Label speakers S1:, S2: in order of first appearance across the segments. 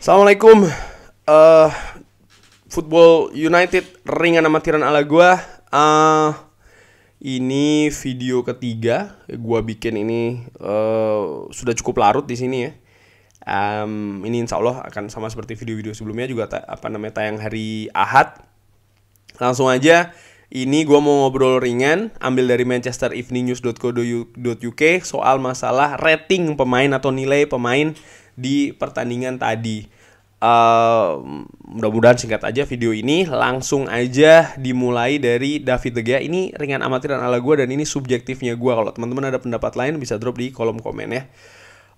S1: Assalamualaikum. Uh, Football United ringan amatiran ala gue. Uh, ini video ketiga gue bikin ini uh, sudah cukup larut di sini ya. Um, ini insya Allah akan sama seperti video-video sebelumnya juga apa namanya tayang hari Ahad. Langsung aja ini gue mau ngobrol ringan ambil dari Manchester Evening News.co.uk soal masalah rating pemain atau nilai pemain di pertandingan tadi. Uh, mudah-mudahan singkat aja video ini langsung aja dimulai dari David De Gea ini ringan amatiran ala gue dan ini subjektifnya gue kalau teman-teman ada pendapat lain bisa drop di kolom komen ya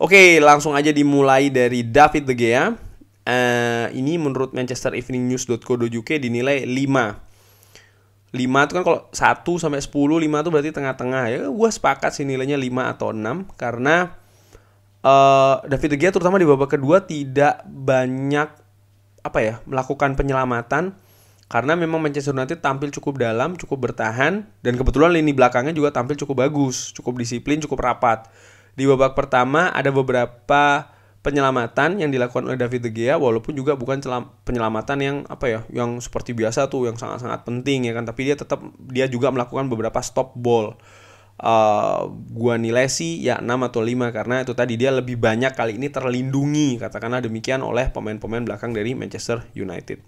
S1: oke langsung aja dimulai dari David De Gea uh, ini menurut Manchester Evening News.co.uk dinilai 5 5 itu kan kalau 1 sampai 10, 5 itu berarti tengah-tengah ya. Gue sepakat sih nilainya 5 atau 6 karena uh, David De Gea terutama di babak kedua tidak banyak apa ya melakukan penyelamatan karena memang Manchester United tampil cukup dalam, cukup bertahan dan kebetulan lini belakangnya juga tampil cukup bagus, cukup disiplin, cukup rapat. Di babak pertama ada beberapa penyelamatan yang dilakukan oleh David De Gea walaupun juga bukan penyelamatan yang apa ya, yang seperti biasa tuh yang sangat-sangat penting ya kan, tapi dia tetap dia juga melakukan beberapa stop ball Eh, gua nilai sih ya 6 atau 5 karena itu tadi dia lebih banyak kali ini terlindungi katakanlah demikian oleh pemain-pemain belakang dari Manchester United.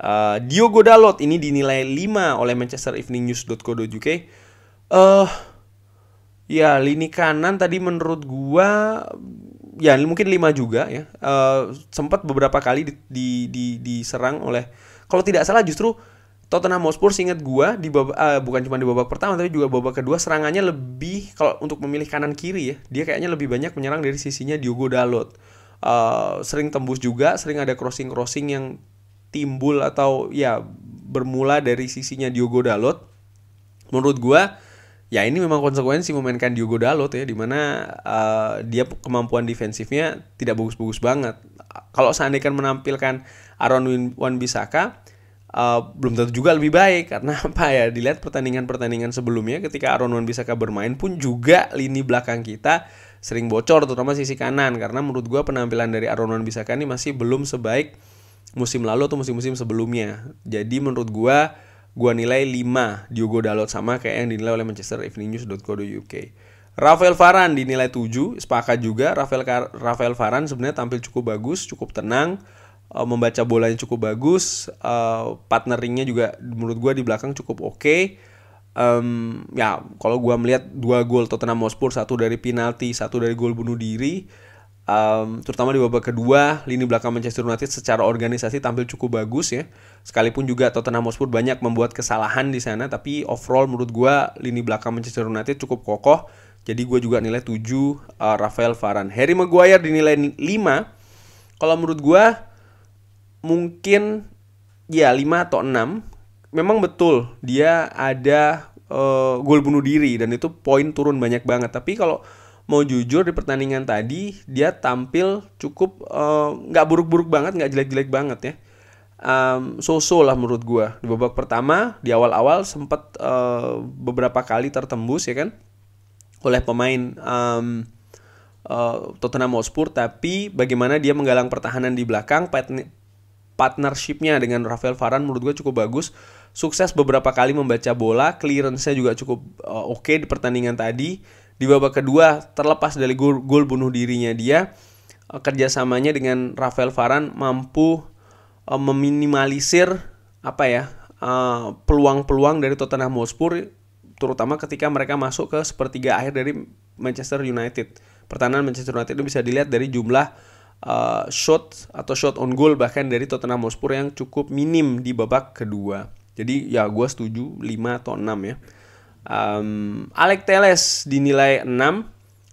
S1: Uh, Diogo Dalot ini dinilai 5 oleh Manchester Evening News.co.uk. Eh uh, ya lini kanan tadi menurut gua ya mungkin 5 juga ya. Uh, sempat beberapa kali di, di, di, diserang oleh kalau tidak salah justru Tottenham Hotspur ingat gua di babak uh, bukan cuma di babak pertama tapi juga babak kedua serangannya lebih kalau untuk memilih kanan kiri ya dia kayaknya lebih banyak menyerang dari sisinya Diogo Dalot uh, sering tembus juga sering ada crossing crossing yang timbul atau ya bermula dari sisinya Diogo Dalot menurut gua ya ini memang konsekuensi memainkan Diogo Dalot ya dimana uh, eh, dia kemampuan defensifnya tidak bagus-bagus banget kalau seandainya menampilkan Aaron Wan Bisaka uh, belum tentu juga lebih baik karena apa ya dilihat pertandingan-pertandingan sebelumnya ketika Aaron Wan kabar bermain pun juga lini belakang kita sering bocor terutama sisi kanan karena menurut gua penampilan dari Aaron Wan bisa ini masih belum sebaik musim lalu atau musim-musim sebelumnya. Jadi menurut gua gua nilai 5 Diogo Dalot sama kayak yang dinilai oleh Manchester Evening News.co.uk. Rafael Varane dinilai 7, sepakat juga Rafael Rafael Varane sebenarnya tampil cukup bagus, cukup tenang uh, membaca bolanya cukup bagus, uh, partneringnya juga menurut gue di belakang cukup oke. Okay. Um, ya kalau gue melihat dua gol Tottenham Hotspur, satu dari penalti, satu dari gol bunuh diri, um, terutama di babak kedua lini belakang Manchester United secara organisasi tampil cukup bagus ya. Sekalipun juga Tottenham Hotspur banyak membuat kesalahan di sana, tapi overall menurut gue lini belakang Manchester United cukup kokoh. Jadi gue juga nilai 7 uh, eh, Rafael Varane. Harry Maguire dinilai 5. Kalau menurut gue mungkin ya 5 atau 6 memang betul dia ada uh, gol bunuh diri dan itu poin turun banyak banget tapi kalau mau jujur di pertandingan tadi dia tampil cukup eh, nggak uh, buruk-buruk banget nggak jelek-jelek banget ya um, so-so lah menurut gue di babak pertama di awal-awal sempat uh, eh, beberapa kali tertembus ya kan oleh pemain um, uh, Tottenham Hotspur tapi bagaimana dia menggalang pertahanan di belakang partnershipnya dengan Rafael Varane menurut gue cukup bagus. Sukses beberapa kali membaca bola, clearance-nya juga cukup uh, oke okay di pertandingan tadi. Di babak kedua terlepas dari gol, gol bunuh dirinya dia, uh, kerjasamanya dengan Rafael Varane mampu uh, meminimalisir apa ya peluang peluang-peluang dari Tottenham Hotspur, terutama ketika mereka masuk ke sepertiga akhir dari Manchester United. Pertahanan Manchester United itu bisa dilihat dari jumlah uh, shot atau shot on goal bahkan dari Tottenham Hotspur yang cukup minim di babak kedua. Jadi ya gue setuju 5 atau 6 ya. Um, Alec Teles dinilai 6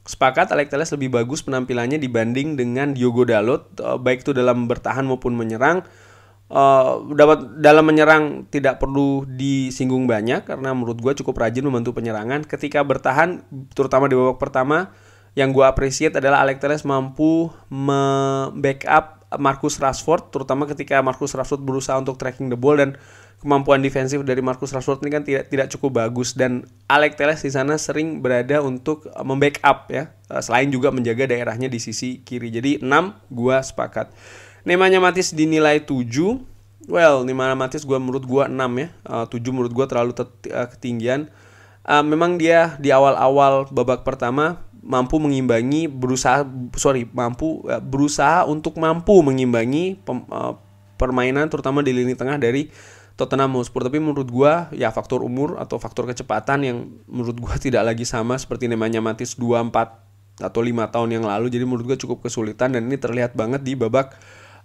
S1: Sepakat Alex Teles lebih bagus penampilannya dibanding dengan Diogo Dalot uh, baik itu dalam bertahan maupun menyerang. Uh, dapat dalam menyerang tidak perlu disinggung banyak karena menurut gue cukup rajin membantu penyerangan. Ketika bertahan terutama di babak pertama yang gue appreciate adalah Alex Teles mampu membackup Marcus Rashford terutama ketika Marcus Rashford berusaha untuk tracking the ball dan kemampuan defensif dari Marcus Rashford ini kan tidak tidak cukup bagus dan Alex Teles di sana sering berada untuk membackup ya eh, selain juga menjaga daerahnya di sisi kiri. Jadi 6 gue sepakat. Nemanya Matis dinilai 7. Well, mana Matis gua menurut gua 6 ya. Eh, uh, 7 menurut gua terlalu eh, ketinggian. Uh, memang dia di awal-awal babak pertama mampu mengimbangi berusaha sorry mampu eh, berusaha untuk mampu mengimbangi pem, uh, permainan terutama di lini tengah dari Tottenham Hotspur tapi menurut gua ya faktor umur atau faktor kecepatan yang menurut gua tidak lagi sama seperti namanya Matis 2, 4 atau 5 tahun yang lalu jadi menurut gua cukup kesulitan dan ini terlihat banget di babak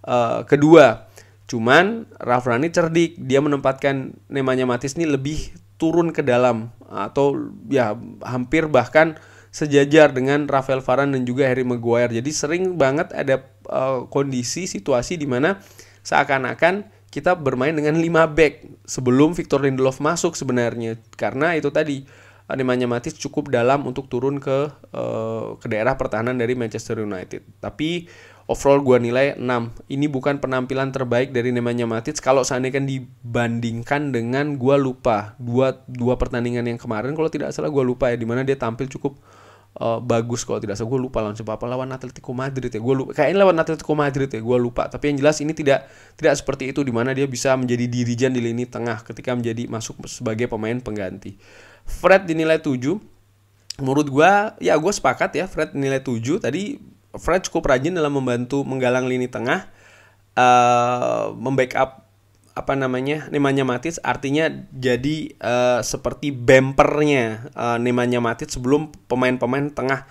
S1: uh, kedua cuman Rani cerdik dia menempatkan namanya Matis ini lebih turun ke dalam atau ya hampir bahkan sejajar dengan Rafael Varane dan juga Harry Maguire. Jadi sering banget ada uh, kondisi situasi di mana seakan-akan kita bermain dengan 5 back sebelum Victor Lindelof masuk sebenarnya karena itu tadi Nemanja Matic cukup dalam untuk turun ke uh, ke daerah pertahanan dari Manchester United. Tapi overall gua nilai 6. Ini bukan penampilan terbaik dari Nemanja Matic kalau seandainya kan dibandingkan dengan gua lupa dua dua pertandingan yang kemarin kalau tidak salah gua lupa ya di mana dia tampil cukup uh, bagus kalau tidak salah gue lupa lawan siapa lawan Atletico Madrid ya gue lupa kayaknya lawan Atletico Madrid ya gue lupa tapi yang jelas ini tidak tidak seperti itu di mana dia bisa menjadi dirijen di lini tengah ketika menjadi masuk sebagai pemain pengganti Fred dinilai 7 menurut gue ya gue sepakat ya Fred nilai 7 tadi Fred cukup rajin dalam membantu menggalang lini tengah uh, membackup apa namanya nemanya matis artinya jadi uh, seperti bempernya uh, eh, nemanya matis sebelum pemain-pemain tengah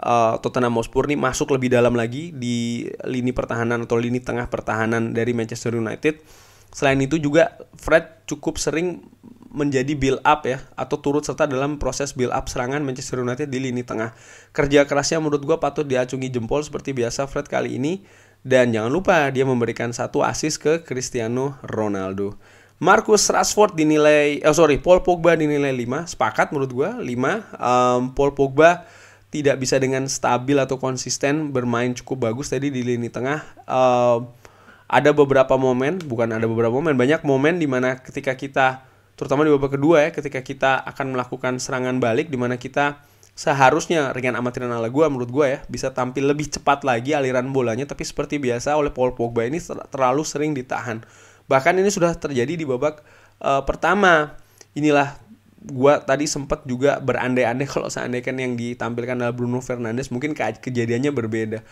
S1: uh, Tottenham Hotspur ini masuk lebih dalam lagi di lini pertahanan atau lini tengah pertahanan dari Manchester United. Selain itu juga Fred cukup sering menjadi build up ya atau turut serta dalam proses build up serangan Manchester United di lini tengah. Kerja kerasnya menurut gue patut diacungi jempol seperti biasa Fred kali ini dan jangan lupa dia memberikan satu assist ke Cristiano Ronaldo. Marcus Rashford dinilai, oh sorry, Paul Pogba dinilai 5, sepakat menurut gue 5. Um, Paul Pogba tidak bisa dengan stabil atau konsisten bermain cukup bagus tadi di lini tengah. Um, ada beberapa momen, bukan ada beberapa momen, banyak momen di mana ketika kita, terutama di babak kedua ya, ketika kita akan melakukan serangan balik, di mana kita seharusnya Ringan Amat ala gue menurut gue ya bisa tampil lebih cepat lagi aliran bolanya tapi seperti biasa oleh Paul Pogba ini terlalu sering ditahan bahkan ini sudah terjadi di babak uh, pertama inilah gue tadi sempat juga berandai-andai kalau seandainya yang ditampilkan adalah Bruno Fernandes mungkin ke kejadiannya berbeda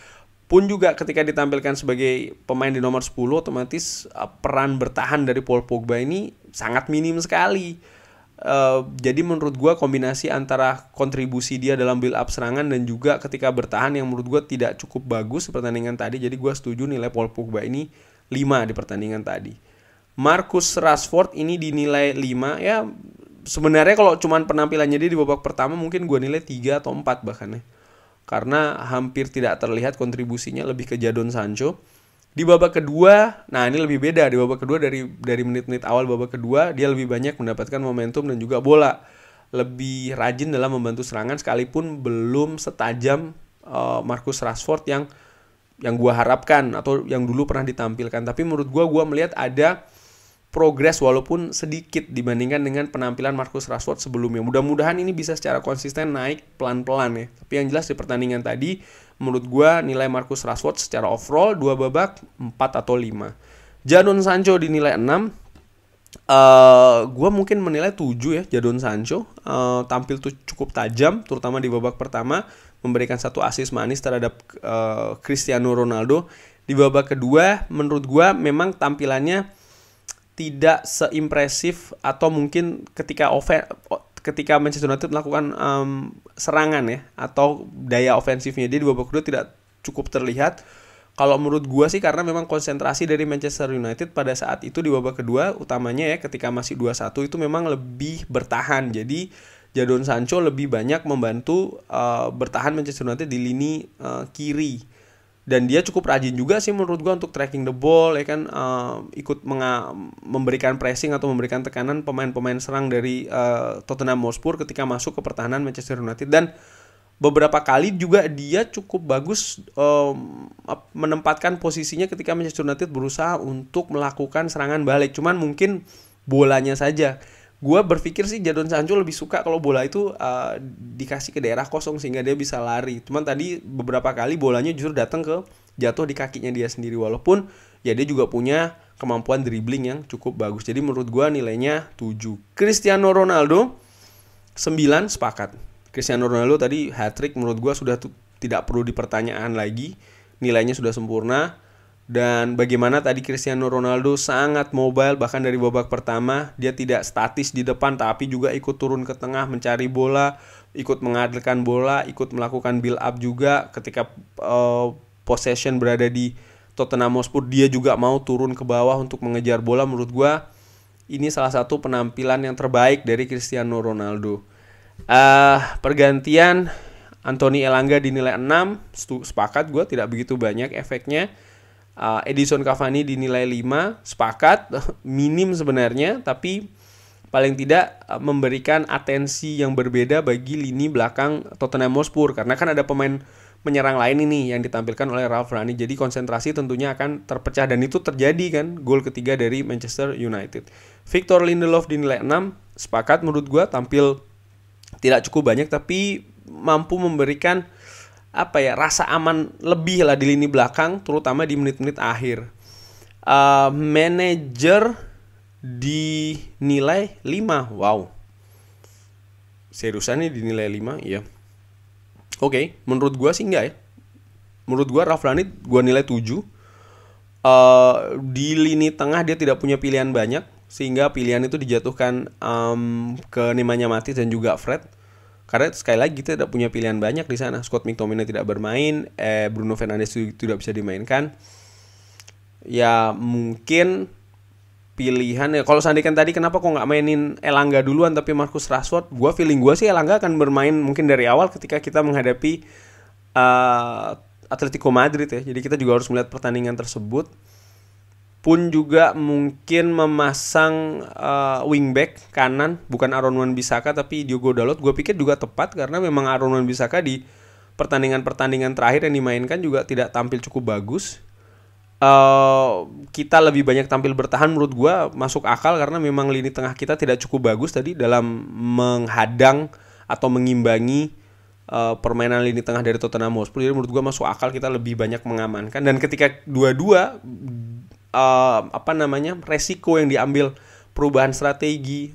S1: pun juga ketika ditampilkan sebagai pemain di nomor 10 otomatis uh, peran bertahan dari Paul Pogba ini sangat minim sekali Eh, jadi menurut gue kombinasi antara kontribusi dia dalam build up serangan dan juga ketika bertahan yang menurut gue tidak cukup bagus pertandingan tadi. Jadi gue setuju nilai Paul Pogba ini 5 di pertandingan tadi. Marcus Rashford ini dinilai 5 ya sebenarnya kalau cuman penampilannya dia di babak pertama mungkin gue nilai 3 atau 4 bahkan ya. Karena hampir tidak terlihat kontribusinya lebih ke Jadon Sancho. Di babak kedua, nah ini lebih beda di babak kedua dari dari menit-menit awal babak kedua dia lebih banyak mendapatkan momentum dan juga bola. Lebih rajin dalam membantu serangan sekalipun belum setajam uh, Marcus Rashford yang yang gua harapkan atau yang dulu pernah ditampilkan. Tapi menurut gua gua melihat ada progres walaupun sedikit dibandingkan dengan penampilan Marcus Rashford sebelumnya. Mudah-mudahan ini bisa secara konsisten naik pelan-pelan ya. Tapi yang jelas di pertandingan tadi menurut gua nilai Marcus Rashford secara overall 2 babak 4 atau 5. Jadon Sancho dinilai 6. Uh, gue mungkin menilai 7 ya Jadon Sancho uh, tampil tuh cukup tajam terutama di babak pertama memberikan satu asis manis terhadap uh, Cristiano Ronaldo di babak kedua menurut gua memang tampilannya tidak seimpresif atau mungkin ketika oven ketika Manchester United melakukan um, serangan ya atau daya ofensifnya dia di babak kedua tidak cukup terlihat. Kalau menurut gua sih karena memang konsentrasi dari Manchester United pada saat itu di babak kedua utamanya ya ketika masih 2-1 itu memang lebih bertahan. Jadi Jadon Sancho lebih banyak membantu uh, bertahan Manchester United di lini uh, kiri dan dia cukup rajin juga sih menurut gua untuk tracking the ball ya kan uh, ikut menga memberikan pressing atau memberikan tekanan pemain-pemain serang dari uh, Tottenham Hotspur ketika masuk ke pertahanan Manchester United dan beberapa kali juga dia cukup bagus um, menempatkan posisinya ketika Manchester United berusaha untuk melakukan serangan balik cuman mungkin bolanya saja gue berpikir sih Jadon Sancho lebih suka kalau bola itu uh, dikasih ke daerah kosong sehingga dia bisa lari. Cuman tadi beberapa kali bolanya justru datang ke jatuh di kakinya dia sendiri walaupun ya dia juga punya kemampuan dribbling yang cukup bagus. Jadi menurut gue nilainya 7. Cristiano Ronaldo 9 sepakat. Cristiano Ronaldo tadi hat trick menurut gue sudah tidak perlu dipertanyaan lagi. Nilainya sudah sempurna dan bagaimana tadi Cristiano Ronaldo sangat mobile bahkan dari babak pertama dia tidak statis di depan tapi juga ikut turun ke tengah mencari bola ikut mengadilkan bola ikut melakukan build up juga ketika uh, possession berada di Tottenham Hotspur dia juga mau turun ke bawah untuk mengejar bola menurut gue ini salah satu penampilan yang terbaik dari Cristiano Ronaldo uh, pergantian Anthony Elanga dinilai 6 sepakat gue tidak begitu banyak efeknya Uh, Edison Cavani dinilai 5, sepakat, minim sebenarnya, tapi paling tidak eh, memberikan atensi yang berbeda bagi lini belakang Tottenham Hotspur karena kan ada pemain menyerang lain ini yang ditampilkan oleh Ralf Rani. Jadi konsentrasi tentunya akan terpecah dan itu terjadi kan gol ketiga dari Manchester United. Victor Lindelof dinilai 6, sepakat menurut gua tampil tidak cukup banyak tapi mampu memberikan apa ya rasa aman lebih lah di lini belakang terutama di menit-menit akhir uh, manajer dinilai 5 wow nih dinilai 5 iya oke okay, menurut gua sih enggak ya menurut gua raflanit gua nilai 7 uh, eh, di lini tengah dia tidak punya pilihan banyak sehingga pilihan itu dijatuhkan um, ke Nemanja mati dan juga Fred karena sekali lagi kita tidak punya pilihan banyak di sana. Scott McTominay tidak bermain, eh, Bruno Fernandes tidak bisa dimainkan. Ya mungkin pilihan ya kalau seandainya tadi kenapa kok nggak mainin Elangga duluan tapi Marcus Rashford? Gua feeling gue sih Elangga akan bermain mungkin dari awal ketika kita menghadapi uh, Atletico Madrid ya. Jadi kita juga harus melihat pertandingan tersebut pun juga mungkin memasang uh, eh, wingback kanan bukan Aaron Wan Bisaka tapi Diogo Dalot gue pikir juga tepat karena memang Aaron Wan Bisaka di pertandingan-pertandingan terakhir yang dimainkan juga tidak tampil cukup bagus uh, kita lebih banyak tampil bertahan menurut gue masuk akal karena memang lini tengah kita tidak cukup bagus tadi dalam menghadang atau mengimbangi uh, permainan lini tengah dari Tottenham Hotspur jadi menurut gue masuk akal kita lebih banyak mengamankan dan ketika dua-dua uh, apa namanya resiko yang diambil perubahan strategi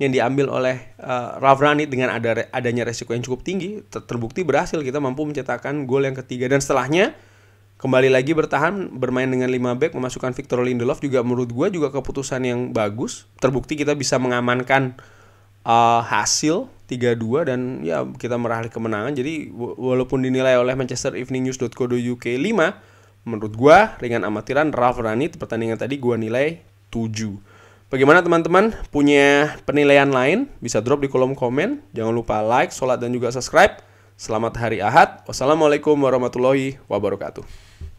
S1: yang diambil oleh uh, eh, Ravrani dengan ada adanya resiko yang cukup tinggi ter terbukti berhasil kita mampu mencetakkan gol yang ketiga dan setelahnya kembali lagi bertahan bermain dengan lima back memasukkan Victor Lindelof juga menurut gue juga keputusan yang bagus terbukti kita bisa mengamankan uh, hasil 3-2 dan ya kita meraih kemenangan jadi walaupun dinilai oleh Manchester Evening News.co.uk 5 menurut gua ringan amatiran Ralf Ranit pertandingan tadi gua nilai 7. Bagaimana teman-teman punya penilaian lain? Bisa drop di kolom komen. Jangan lupa like, sholat, dan juga subscribe. Selamat hari Ahad. Wassalamualaikum warahmatullahi wabarakatuh.